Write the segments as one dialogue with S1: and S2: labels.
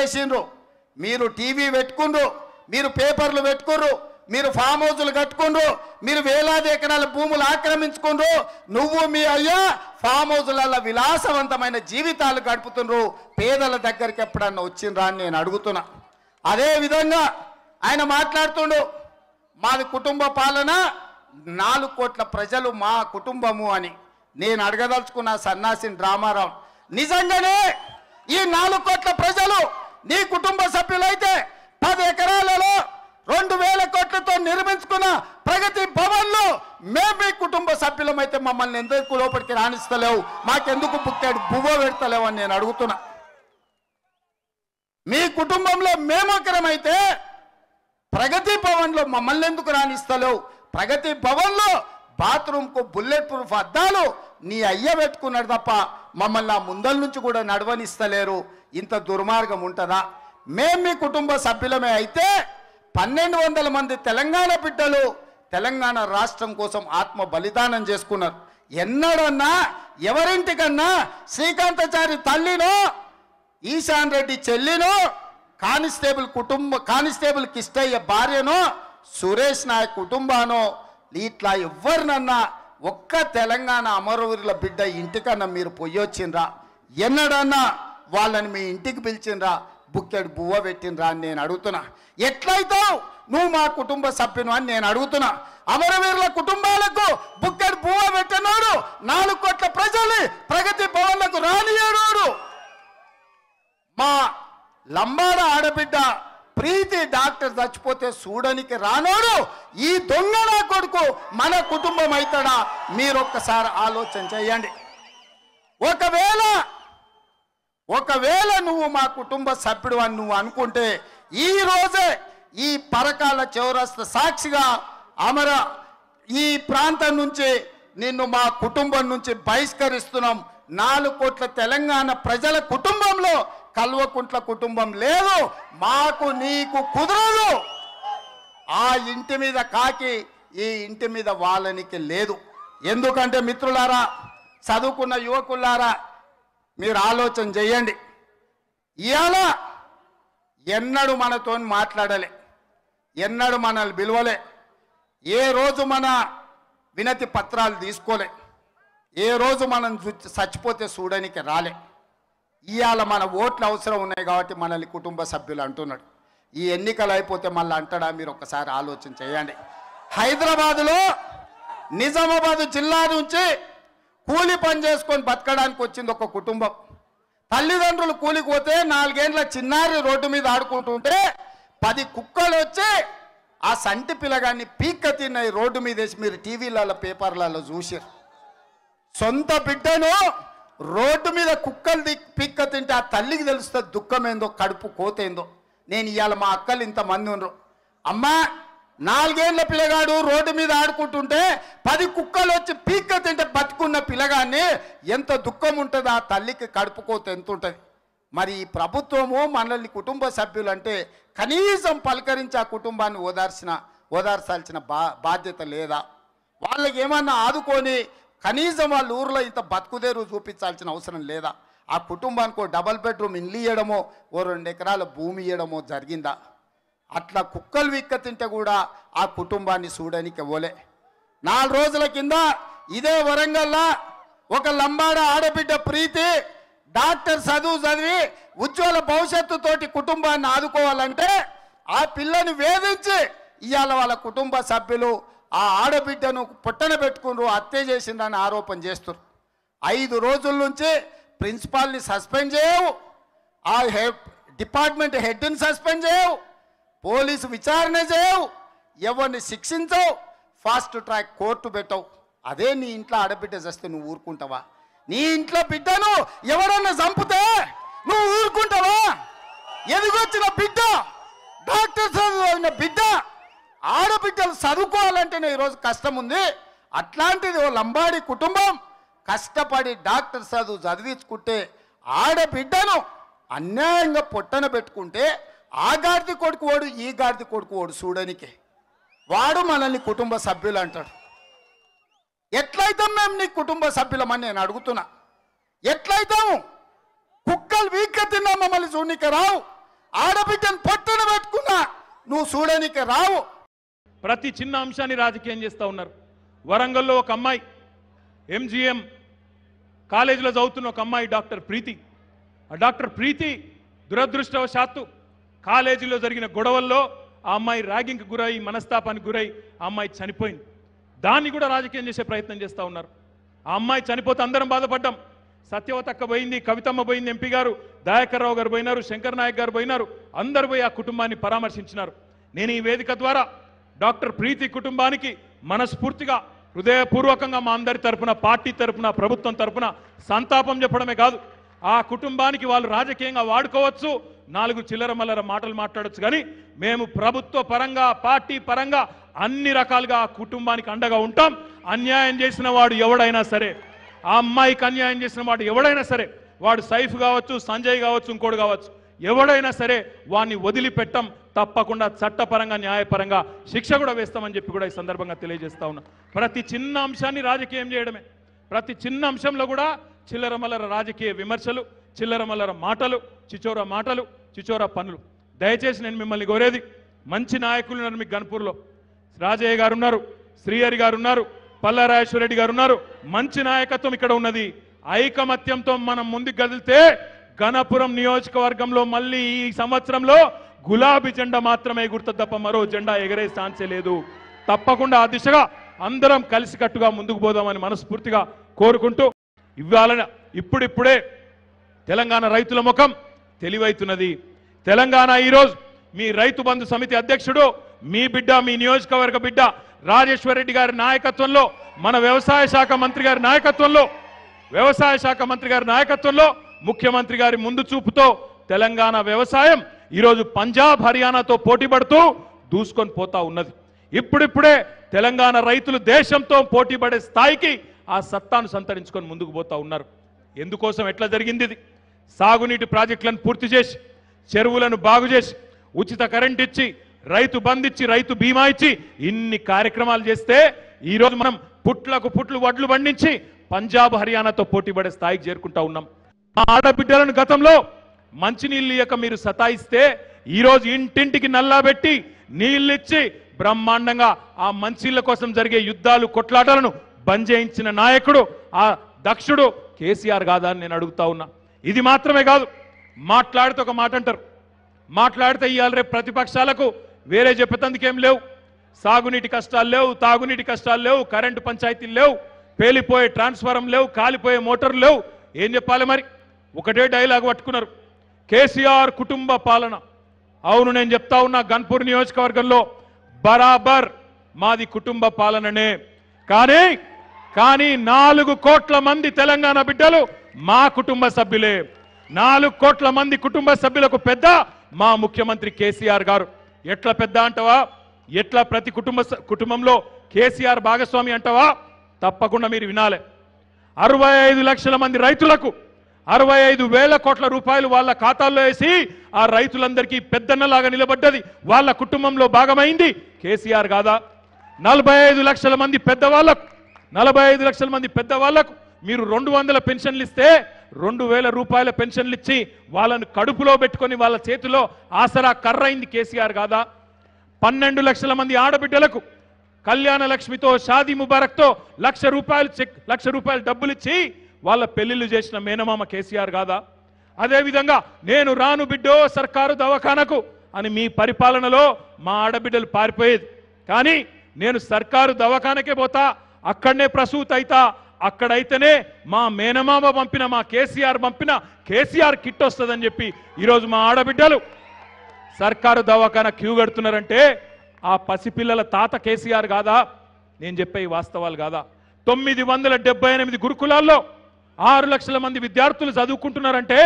S1: చేసిండ్రు మీరు టీవీ పెట్టుకుండ్రు మీరు పేపర్లు పెట్టుకుర్రు మీరు ఫామ్ హౌజులు కట్టుకుండ్రు మీరు వేలాది ఎకరాల భూములు ఆక్రమించుకుండ్రు నువ్వు మీ అయ్యా ఫామ్ హౌజులలో విలాసవంతమైన జీవితాలు గడుపుతుండ్రు పేదల దగ్గరికి ఎప్పుడన్నా వచ్చిండ్రా అని నేను అడుగుతున్నా అదే విధంగా ఆయన మాట్లాడుతుండు మాది కుటుంబ పాలన నాలుగు కోట్ల ప్రజలు మా కుటుంబము అని నేను అడగదలుచుకున్న సన్నాసిన్ రామారావు నిజంగానే ఈ నాలుగు కోట్ల ప్రజలు నీ కుటుంబ సభ్యులైతే పది ఎకరాలలో రెండు వేల కోట్లతో నిర్మించుకున్న ప్రగతి భవన్లు మేము మీ కుటుంబ సభ్యులమైతే మమ్మల్ని ఎందుకు లోపలికి రాణిస్తలేవు మాకెందుకు పుట్టాడు బువ్వ పెడతలేవు అని నేను అడుగుతున్నా మీ కుటుంబంలో ఒకరమైతే ప్రగతి భవన్లో మమ్మల్ని ఎందుకు రాణిస్తలేవు ప్రగతి భవన్లో బాత్రూమ్కు బుల్లెట్ ప్రూఫ్ అద్దాలు నీ అయ్య పెట్టుకున్నాడు తప్ప మమ్మల్ని ఆ ముందల నుంచి కూడా నడవనిస్తలేరు ఇంత దుర్మార్గం ఉంటుందా మేం మీ కుటుంబ సభ్యులమే అయితే పన్నెండు వందల మంది తెలంగాణ బిడ్డలు తెలంగాణ రాష్ట్రం కోసం ఆత్మ బలిదానం చేసుకున్నారు ఎన్నడన్నా ఎవరింటికన్నా శ్రీకాంతచారి తల్లినో ఈశాన్ రెడ్డి చెల్లినో కానిస్టేబుల్ కుటుంబ కానిస్టేబుల్ కిష్టయ్య భార్యనో సురేష్ నాయక్ కుటుంబానో ఇట్లా ఎవరినన్నా ఒక్క తెలంగాణ అమరవీరుల బిడ్డ ఇంటికన్నా మీరు పొయ్యొచ్చిండ్రా ఎన్నడన్నా వాళ్ళని మీ ఇంటికి పిలిచిండ్రా బుక్కెడు బువ్వ పెట్టినరా అని నేను అడుగుతున్నా ఎట్లయితావు నువ్వు మా కుటుంబ సభ్యును అని నేను అడుగుతున్నా అమరవీరుల కుటుంబాలకు బుక్కెడు బువ్వ పెట్టినోడు నాలుగు కోట్ల ప్రజలు ప్రగతి భవన్లకు రానియడోడు మా లంబాడ ఆడబిడ్డ ప్రీతి డాక్టర్ చచ్చిపోతే చూడనికి రానోడు ఈ దొంగ నా కొడుకు మన కుటుంబం అవుతాడా మీరొక్కసారి ఆలోచన చేయండి ఒకవేళ ఒకవేళ నువ్వు మా కుటుంబ సభ్యుడు అని నువ్వు అనుకుంటే ఈ రోజే ఈ పరకాల చౌరస్త సాక్షిగా అమర ఈ ప్రాంతం నుంచి నిన్ను మా కుటుంబం నుంచి బహిష్కరిస్తున్నాం నాలుగు కోట్ల తెలంగాణ ప్రజల కుటుంబంలో కల్వకుంట్ల కుటుంబం లేదు మాకు నీకు కుదరదు ఆ ఇంటి మీద కాకి ఈ ఇంటి మీద వాళ్ళనికి లేదు ఎందుకంటే మిత్రులారా చదువుకున్న యువకులారా మీరు ఆలోచన చేయండి ఇవాళ ఎన్నడు మనతో మాట్లాడలే ఎన్నడు మనల్ని పిలవలే ఏ రోజు మన వినతి పత్రాలు తీసుకోలే ఏ రోజు మనం చచ్చిపోతే చూడనికి రాలే ఇవాళ మన ఓట్లు అవసరం ఉన్నాయి కాబట్టి మనల్ని కుటుంబ సభ్యులు అంటున్నాడు ఈ ఎన్నికలు అయిపోతే మళ్ళీ అంటాడా మీరు ఒకసారి ఆలోచన చేయండి హైదరాబాదులో నిజామాబాదు జిల్లా నుంచి కూలి పని చేసుకొని బతకడానికి వచ్చింది ఒక కుటుంబం తల్లిదండ్రులు కూలికి పోతే నాలుగేండ్ల చిన్నారి రోడ్డు మీద ఆడుకుంటుంటే పది కుక్కలు వచ్చి ఆ సంటి పిల్లగాన్ని పీక్క తిన్నాయి రోడ్డు మీద వేసి మీరు టీవీలలో పేపర్లలో చూసారు సొంత బిడ్డను రోడ్డు మీద కుక్కలు పిక్క తింటే ఆ తల్లికి తెలుస్తుంది దుఃఖం ఏందో కడుపు కోతేందో నేను ఇవాళ మా అక్కలు ఇంతమంది ఉన్నారు అమ్మా నాలుగేళ్ల పిల్లగాడు రోడ్డు మీద ఆడుకుంటుంటే పది కుక్కలు వచ్చి పీక్క తింటే బతుకున్న పిల్లగాన్ని ఎంత దుఃఖం ఉంటుంది ఆ తల్లికి కడుపు కోత ఎంత ఉంటుంది మరి ఈ ప్రభుత్వము మనల్ని కుటుంబ సభ్యులు అంటే కనీసం పలకరించి ఆ కుటుంబాన్ని ఓదార్చిన ఓదార్చాల్సిన బా బాధ్యత లేదా వాళ్ళకి ఏమన్నా ఆదుకొని కనీసం వాళ్ళ ఊర్లో ఇంత బతుకుదేరు చూపించాల్సిన అవసరం లేదా ఆ కుటుంబానికి డబల్ బెడ్రూమ్ ఇల్లు ఇవ్వడమో ఓ రెండు ఎకరాల భూమి ఇవ్వడమో జరిగిందా అట్లా కుక్కలు విక్క తింటే కూడా ఆ కుటుంబాన్ని చూడడానికి పోలే నాలుగు రోజుల కింద ఇదే వరంగల్లా ఒక లంబాడ ఆడబిడ్డ ప్రీతి డాక్టర్ చదువు చదివి ఉజ్వల భవిష్యత్తుతోటి కుటుంబాన్ని ఆదుకోవాలంటే ఆ పిల్లని వేధించి ఇవాళ వాళ్ళ కుటుంబ సభ్యులు ఆ ఆడబిడ్డను పుట్టన పెట్టుకుని హత్య చేసిందని ఆరోపణ చేస్తారు ఐదు రోజుల నుంచే ప్రిన్సిపాల్ని సస్పెండ్ చేయవు ఆ హెడ్ డిపార్ట్మెంట్ హెడ్ని సస్పెండ్ చేయవు పోలీసు విచారణ చేయవు ఎవరిని శిక్షించవు ఫాస్ట్ ట్రాక్ కోర్టు పెట్టవు అదే నీ ఇంట్లో ఆడబిడ్డ చేస్తే నువ్వు ఊరుకుంటావా నీ ఇంట్లో బిడ్డను ఎవరన్నా చంపితే నువ్వు ఊరుకుంటావా ఎదిగొచ్చిన బిడ్డ డాక్టర్ చదువు బిడ్డ ఆడబిడ్డలు చదువుకోవాలంటేనే ఈరోజు కష్టం ఉంది అట్లాంటిది ఓ లంబాడి కుటుంబం కష్టపడి డాక్టర్ చదువు చదివించుకుంటే ఆడబిడ్డను అన్యాయంగా పొట్టన పెట్టుకుంటే ఆ గాడిది కొడుకు ఓడు ఈ గాడిది కొడుకు ఓడు చూడనికి వాడు మనల్ని కుటుంబ సభ్యులు అంటాడు ఎట్లయితే మేము నీ కుటుంబ సభ్యులమని నేను అడుగుతున్నా ఎట్లయితాము కుక్కలు వీక్క తిన్నా మమ్మల్ని చూడనిక రావు
S2: ఆడబిడ్డను పొట్టన పెట్టుకున్నా నువ్వు చూడనిక రావు ప్రతి చిన్న అంశాన్ని రాజకీయం చేస్తూ ఉన్నారు వరంగల్లో ఒక అమ్మాయి ఎంజిఎం కాలేజీలో చదువుతున్న ఒక అమ్మాయి డాక్టర్ ప్రీతి ఆ డాక్టర్ ప్రీతి దురదృష్టవశాత్తు కాలేజీలో జరిగిన గొడవల్లో ఆ అమ్మాయి ర్యాగింగ్కి గురై మనస్తాపానికి గురై ఆ అమ్మాయి చనిపోయింది దాన్ని కూడా రాజకీయం చేసే ప్రయత్నం చేస్తూ ఉన్నారు ఆ అమ్మాయి చనిపోతే అందరం బాధపడ్డాం సత్యవతక్క పోయింది కవితమ్మ పోయింది ఎంపీ గారు దయాకర్ రావు గారు పోయినారు శంకర్ నాయక్ గారు పోయినారు అందరు పోయి ఆ కుటుంబాన్ని పరామర్శించినారు నేను ఈ వేదిక ద్వారా డాక్టర్ ప్రీతి కుటుంబానికి మనస్ఫూర్తిగా హృదయపూర్వకంగా మా అందరి తరఫున పార్టీ తరఫున ప్రభుత్వం తరఫున సంతాపం చెప్పడమే కాదు ఆ కుటుంబానికి వాళ్ళు రాజకీయంగా వాడుకోవచ్చు నాలుగు చిల్లర మల్లర మాటలు మాట్లాడచ్చు కానీ మేము ప్రభుత్వ పరంగా పార్టీ పరంగా అన్ని రకాలుగా ఆ కుటుంబానికి అండగా ఉంటాం అన్యాయం చేసిన వాడు ఎవడైనా సరే ఆ అమ్మాయికి అన్యాయం చేసిన వాడు ఎవడైనా సరే వాడు సైఫ్ కావచ్చు సంజయ్ కావచ్చు ఇంకోటి కావచ్చు ఎవడైనా సరే వాడిని వదిలిపెట్టం తప్పకుండా చట్టపరంగా న్యాయపరంగా శిక్ష కూడా వేస్తామని చెప్పి కూడా ఈ సందర్భంగా తెలియజేస్తా ఉన్నా ప్రతి చిన్న అంశాన్ని రాజకీయం చేయడమే ప్రతి చిన్న అంశంలో కూడా చిల్లరమల్లర రాజకీయ విమర్శలు చిల్లరమల్లర మాటలు చిచోర మాటలు చిచోర పనులు దయచేసి నేను మిమ్మల్ని కోరేది మంచి నాయకులు ఉన్నారు మీకు గన్పూర్లో రాజయ్య గారు ఉన్నారు శ్రీహరి గారు ఉన్నారు రెడ్డి గారు ఉన్నారు మంచి నాయకత్వం ఇక్కడ ఉన్నది ఐకమత్యంతో మనం ముందుకు కదిలితే గణపురం నియోజకవర్గంలో మళ్ళీ ఈ సంవత్సరంలో గులాబీ జెండా మాత్రమే గుర్తు తప్ప మరో జెండా ఎగరే ఛాన్సే లేదు తప్పకుండా ఆ దిశగా అందరం కలిసికట్టుగా ముందుకు పోదామని మనస్ఫూర్తిగా కోరుకుంటూ ఇవ్వాలని ఇప్పుడిప్పుడే తెలంగాణ రైతుల ముఖం తెలివైతున్నది తెలంగాణ ఈరోజు మీ రైతు బంధు సమితి అధ్యక్షుడు మీ బిడ్డ మీ నియోజకవర్గ బిడ్డ రాజేశ్వర రెడ్డి గారి నాయకత్వంలో మన వ్యవసాయ శాఖ మంత్రి గారి నాయకత్వంలో వ్యవసాయ శాఖ మంత్రి గారి నాయకత్వంలో ముఖ్యమంత్రి గారి ముందు చూపుతో తెలంగాణ వ్యవసాయం ఈరోజు పంజాబ్ హర్యానాతో పోటీ పడుతూ దూసుకొని పోతా ఉన్నది ఇప్పుడిప్పుడే తెలంగాణ రైతులు దేశంతో పోటీ పడే స్థాయికి ఆ సత్తాను సంతరించుకొని ముందుకు పోతా ఉన్నారు ఎందుకోసం ఎట్లా జరిగింది ఇది సాగునీటి ప్రాజెక్టులను పూర్తి చేసి చెరువులను బాగు చేసి ఉచిత కరెంట్ ఇచ్చి రైతు ఇచ్చి రైతు బీమా ఇచ్చి ఇన్ని కార్యక్రమాలు చేస్తే ఈరోజు మనం పుట్లకు పుట్లు వడ్లు పండించి పంజాబ్ హర్యానాతో పోటీ పడే స్థాయికి చేరుకుంటా ఉన్నాం మా ఆడబిడ్డలను గతంలో మంచినీళ్ళు ఇయ్యక మీరు సతాయిస్తే ఈరోజు ఇంటింటికి నల్లాబెట్టి నీళ్ళిచ్చి బ్రహ్మాండంగా ఆ మంచిళ్ళ కోసం జరిగే యుద్ధాలు కొట్లాటలను బంద్ చేయించిన నాయకుడు ఆ దక్షుడు కేసీఆర్ కాదా అని నేను అడుగుతా ఉన్నా ఇది మాత్రమే కాదు మాట్లాడితే ఒక మాట అంటారు మాట్లాడితే ఇవాళ రేపు ప్రతిపక్షాలకు వేరే చెప్పేతందుకేం లేవు సాగునీటి కష్టాలు లేవు తాగునీటి కష్టాలు లేవు కరెంటు పంచాయతీలు లేవు పేలిపోయే ట్రాన్స్ఫారం లేవు కాలిపోయే మోటార్లు లేవు ఏం చెప్పాలి మరి ఒకటే డైలాగ్ పట్టుకున్నారు కేసీఆర్ కుటుంబ పాలన అవును నేను చెప్తా ఉన్నా గన్పూర్ నియోజకవర్గంలో బరాబర్ మాది కుటుంబ పాలననే కానీ కానీ నాలుగు కోట్ల మంది తెలంగాణ బిడ్డలు మా కుటుంబ సభ్యులే నాలుగు కోట్ల మంది కుటుంబ సభ్యులకు పెద్ద మా ముఖ్యమంత్రి కేసీఆర్ గారు ఎట్లా పెద్ద అంటవా ఎట్లా ప్రతి కుటుంబ కుటుంబంలో కేసీఆర్ భాగస్వామి అంటవా తప్పకుండా మీరు వినాలి అరవై లక్షల మంది రైతులకు అరవై ఐదు వేల కోట్ల రూపాయలు వాళ్ళ ఖాతాల్లో వేసి ఆ రైతులందరికీ పెద్దన్నలాగా నిలబడ్డది వాళ్ళ కుటుంబంలో భాగమైంది కేసీఆర్ కాదా నలభై ఐదు లక్షల మంది పెద్దవాళ్లకు నలభై ఐదు లక్షల మంది పెద్దవాళ్లకు మీరు రెండు వందల పెన్షన్లు ఇస్తే రెండు వేల రూపాయల పెన్షన్లు ఇచ్చి వాళ్ళను కడుపులో పెట్టుకొని వాళ్ళ చేతిలో ఆసరా కర్రైంది కేసీఆర్ కాదా పన్నెండు లక్షల మంది ఆడబిడ్డలకు కళ్యాణ లక్ష్మితో షాదీ ముబారక్తో లక్ష రూపాయలు చెక్ లక్ష రూపాయలు డబ్బులు ఇచ్చి వాళ్ళ పెళ్లిళ్ళు చేసిన మేనమామ కేసీఆర్ కాదా అదేవిధంగా నేను రాను బిడ్డో సర్కారు దవాఖానకు అని మీ పరిపాలనలో మా ఆడబిడ్డలు పారిపోయేది కానీ నేను సర్కారు దవాఖానకే పోతా అక్కడనే ప్రసూత అయితా అక్కడైతేనే మా మేనమామ పంపిన మా కేసీఆర్ పంపిన కేసీఆర్ కిట్ వస్తుందని చెప్పి ఈరోజు మా ఆడబిడ్డలు సర్కారు దవాఖాన క్యూ కడుతున్నారంటే ఆ పసిపిల్లల తాత కేసీఆర్ కాదా నేను చెప్పే వాస్తవాలు కాదా తొమ్మిది వందల డెబ్బై ఎనిమిది గురుకులాల్లో ఆరు లక్షల మంది విద్యార్థులు చదువుకుంటున్నారంటే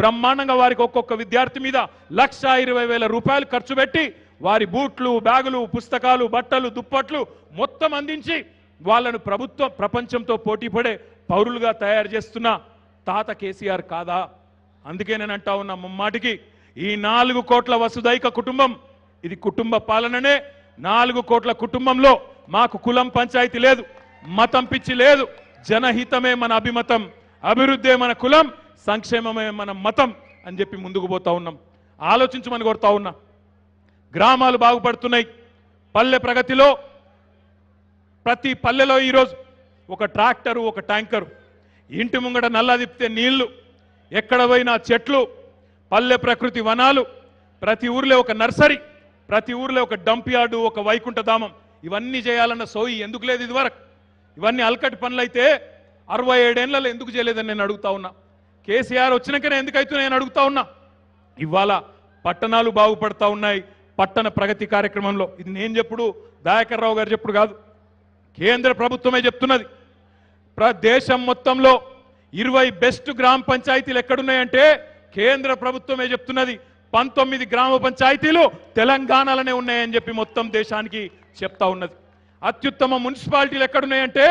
S2: బ్రహ్మాండంగా వారికి ఒక్కొక్క విద్యార్థి మీద లక్ష ఇరవై వేల రూపాయలు ఖర్చు పెట్టి వారి బూట్లు బ్యాగులు పుస్తకాలు బట్టలు దుప్పట్లు మొత్తం అందించి వాళ్ళను ప్రభుత్వం ప్రపంచంతో పోటీపడే పౌరులుగా తయారు చేస్తున్న తాత కేసీఆర్ కాదా అందుకే నేను అంటా ఉన్న ముమ్మాటికి ఈ నాలుగు కోట్ల వసుదైక కుటుంబం ఇది కుటుంబ పాలననే నాలుగు కోట్ల కుటుంబంలో మాకు కులం పంచాయతీ లేదు మతం పిచ్చి లేదు జనహితమే మన అభిమతం అభివృద్ధే మన కులం సంక్షేమమే మన మతం అని చెప్పి ముందుకు పోతా ఉన్నాం ఆలోచించమని కోరుతా ఉన్నా గ్రామాలు బాగుపడుతున్నాయి పల్లె ప్రగతిలో ప్రతి పల్లెలో ఈరోజు ఒక ట్రాక్టరు ఒక ట్యాంకరు ఇంటి ముంగట నల్ల నీళ్లు ఎక్కడ పోయినా చెట్లు పల్లె ప్రకృతి వనాలు ప్రతి ఊర్లో ఒక నర్సరీ ప్రతి ఊర్లో ఒక డంప్ యార్డు ఒక వైకుంఠధామం ఇవన్నీ చేయాలన్న సోయి ఎందుకు లేదు ఇదివరకు ఇవన్నీ అలకటి పనులైతే అరవై ఏడేళ్లలో ఎందుకు చేయలేదని నేను అడుగుతా ఉన్నా కేసీఆర్ వచ్చినాకనే ఎందుకైతే నేను అడుగుతా ఉన్నా ఇవాళ పట్టణాలు బాగుపడతా ఉన్నాయి పట్టణ ప్రగతి కార్యక్రమంలో ఇది నేను చెప్పుడు దయాకర్ రావు గారు చెప్పుడు కాదు కేంద్ర ప్రభుత్వమే చెప్తున్నది దేశం మొత్తంలో ఇరవై బెస్ట్ గ్రామ పంచాయతీలు ఎక్కడున్నాయంటే కేంద్ర ప్రభుత్వమే చెప్తున్నది పంతొమ్మిది గ్రామ పంచాయతీలు తెలంగాణలోనే ఉన్నాయని చెప్పి మొత్తం దేశానికి చెప్తా ఉన్నది అత్యుత్తమ మున్సిపాలిటీలు ఎక్కడున్నాయంటే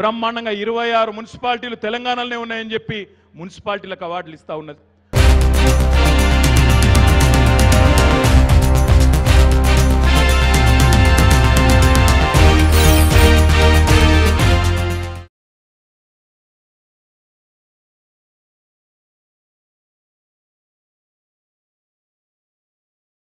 S2: బ్రహ్మాండంగా ఇరవై ఆరు మున్సిపాలిటీలు తెలంగాణలోనే ఉన్నాయని చెప్పి మున్సిపాలిటీలకు అవార్డులు ఇస్తా ఉన్నది